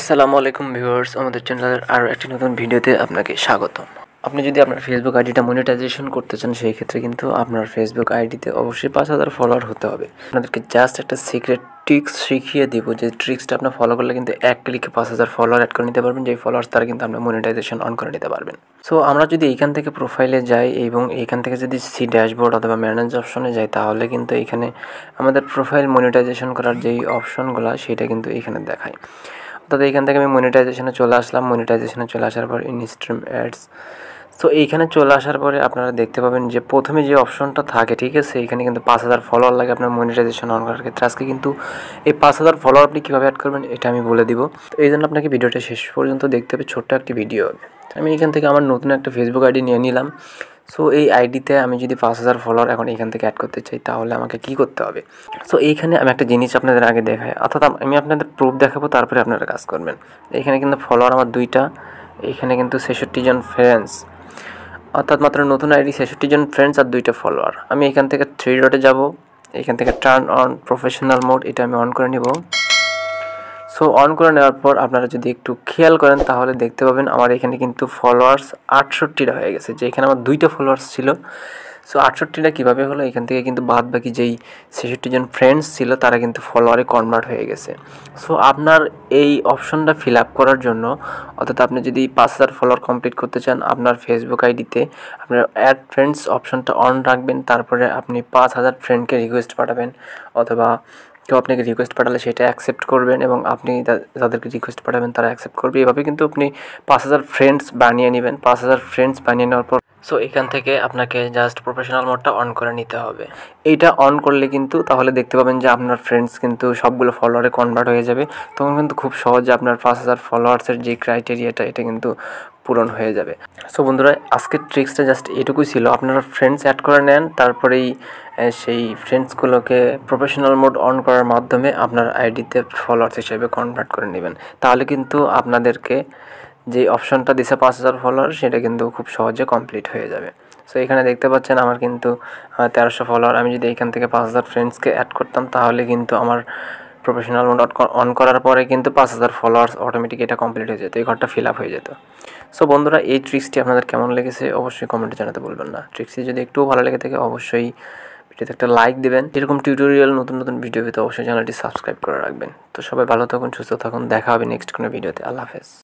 আসসালামু আলাইকুম ভিউয়ার্স আমাদের চ্যানেলের আরও একটি নতুন ভিডিওতে আপনাকে স্বাগতম আপনি যদি আপনার ফেসবুক আইডিটা মনিটাইজেশন করতে চান সেই ক্ষেত্রে কিন্তু আপনার ফেসবুক আইডিতে অবশ্যই পাঁচ হাজার ফলোয়ার হতে হবে আপনাদেরকে জাস্ট একটা সিক্রেট ট্রিক্স শিখিয়ে দিব যে ট্রিক্সটা আপনার ফলো করলে কিন্তু এক ক্লিকে পাঁচ হাজার ফলোয়ার অ্যাড করে নিতে পারবেন যে ফলোয়ার্স তারা কিন্তু আপনার মনিটাইজেশন অন করে নিতে পারবেন সো আমরা যদি এইখান থেকে প্রোফাইলে যাই এবং এইখান থেকে যদি সি ড্যাশবোর্ড অথবা ম্যানেজ অপশনে যাই তাহলে কিন্তু এখানে আমাদের প্রোফাইল মনিটাইজেশন করার যেই অপশনগুলো সেটা কিন্তু এখানে দেখায় তাতে এখান থেকে আমি মনিটাইজেশনে চলে আসলাম মনিটাইজেশনে চলে আসার পর ইনস্ট্রিম অ্যাডস তো এইখানে চলে আসার পরে আপনারা দেখতে পাবেন যে প্রথমে যে অপশনটা থাকে ঠিক আছে এখানে কিন্তু পাঁচ হাজার ফলোয়ার লাগে আপনার মনিটাইজেশন অন করার ক্ষেত্রে আজকে কিন্তু এই পাঁচ হাজার ফলোয়ার আপনি কীভাবে অ্যাড করবেন এটা আমি বলে দিব তো এই জন্য আপনাকে ভিডিওটা শেষ পর্যন্ত দেখতে হবে ছোট্ট একটি ভিডিও হবে আমি এখান থেকে আমার নতুন একটা ফেসবুক আইডি নিয়ে নিলাম সো এই আইডিতে আমি যদি পাঁচ হাজার ফলোয়ার এখন এখান থেকে অ্যাড করতে চাই তাহলে আমাকে কি করতে হবে সো এইখানে আমি একটা জিনিস আপনাদের আগে দেখাই অর্থাৎ আমি আপনাদের প্রুফ দেখাবো তারপরে আপনারা কাজ করবেন এখানে কিন্তু ফলোয়ার আমার দুইটা এখানে কিন্তু ছেষট্টি জন ফ্রেন্ডস অর্থাৎ মাত্র নতুন আইডি ছেষট্টি জন ফ্রেন্ডস আর দুইটা ফলোয়ার আমি এখান থেকে থ্রি ডটে যাব এখান থেকে টার্ন অন প্রফেশনাল মোড এটা আমি অন করে নিব সো অন করে নেওয়ার পর আপনারা যদি একটু খেয়াল করেন তাহলে দেখতে পাবেন আমার এখানে কিন্তু ফলোয়ার্স আটষট্টিটা হয়ে গেছে যে এখানে আমার দুইটা ফলোয়ার্স ছিল সো আটষট্টিটা কীভাবে হলো এখান থেকে কিন্তু বাদ বাকি যেই ছেষট্টি জন ফ্রেন্ডস ছিল তারা কিন্তু ফলোয়ারে কনভার্ট হয়ে গেছে সো আপনার এই অপশনটা ফিল আপ করার জন্য অর্থাৎ আপনি যদি পাঁচ হাজার ফলোয়ার কমপ্লিট করতে চান আপনার ফেসবুক আইডিতে আপনার অ্যাড ফ্রেন্ডস অপশনটা অন রাখবেন তারপরে আপনি পাঁচ হাজার ফ্রেন্ডকে রিকোয়েস্ট পাঠাবেন অথবা কেউ আপনাকে রিকোয়েস্ট পাঠালে সেটা অ্যাকসেপ্ট করবেন এবং আপনি যাদেরকে রিকোয়েস্ট পাঠাবেন তারা অ্যাকসেপ্ট করবে এভাবে কিন্তু আপনি পাঁচ হাজার ফ্রেন্ডস বানিয়ে নেবেন পাঁচ হাজার ফ্রেন্ডস বানিয়ে নেওয়ার পর সো এখান থেকে আপনাকে জাস্ট প্রফেশনাল মোডটা অন করে নিতে হবে এইটা অন করলে কিন্তু তাহলে দেখতে পাবেন যে আপনার ফ্রেন্ডস কিন্তু সবগুলো ফলোয়ারে কনভার্ট হয়ে যাবে তখন কিন্তু খুব সহজে আপনার পাঁচ হাজার ফলোয়ার্সের যে ক্রাইটেরিয়াটা এটা কিন্তু পূরণ হয়ে যাবে সো বন্ধুরা আজকের ট্রিক্সটা জাস্ট এটুকুই ছিল আপনারা ফ্রেন্ডস অ্যাড করে নেন তারপরেই সেই ফ্রেন্ডসগুলোকে প্রফেশনাল মোড অন করার মাধ্যমে আপনার আইডিতে ফলোয়ার্স হিসেবে কনভার্ট করে নেবেন তাহলে কিন্তু আপনাদেরকে যে অপশনটা দিছে পাঁচ হাজার ফলোয়ার সেটা কিন্তু খুব সহজে কমপ্লিট হয়ে যাবে সো এখানে দেখতে পাচ্ছেন আমার কিন্তু তেরোশো ফলোয়ার আমি যদি এখান থেকে পাঁচ হাজার ফ্রেন্ডসকে অ্যাড করতাম তাহলে কিন্তু আমার প্রফেশনাল মোড অন করার পরে কিন্তু পাঁচ হাজার ফলোয়ার্স অটোমেটিক এটা কমপ্লিট হয়ে যেত এই ঘরটা ফিল আপ হয়ে যেত সো বন্ধুরা এই ট্রিক্সটি আপনাদের কেমন লেগেছে অবশ্যই কমেন্টে জানাতে বলবেন না ট্রিক্সটি যদি একটুও ভালো লেগে থাকে অবশ্যই ভিডিওতে একটা লাইক দেবেন এরকম টিউটোরিয়াল নতুন নতুন ভিডিও পেতে অবশ্যই চ্যানেলটি সাবস্ক্রাইব করে রাখবেন তো সবাই ভালো থাকুন সুস্থ থাকুন দেখা হবে নেক্সট কোনো ভিডিওতে আল্লাহ হাফেজ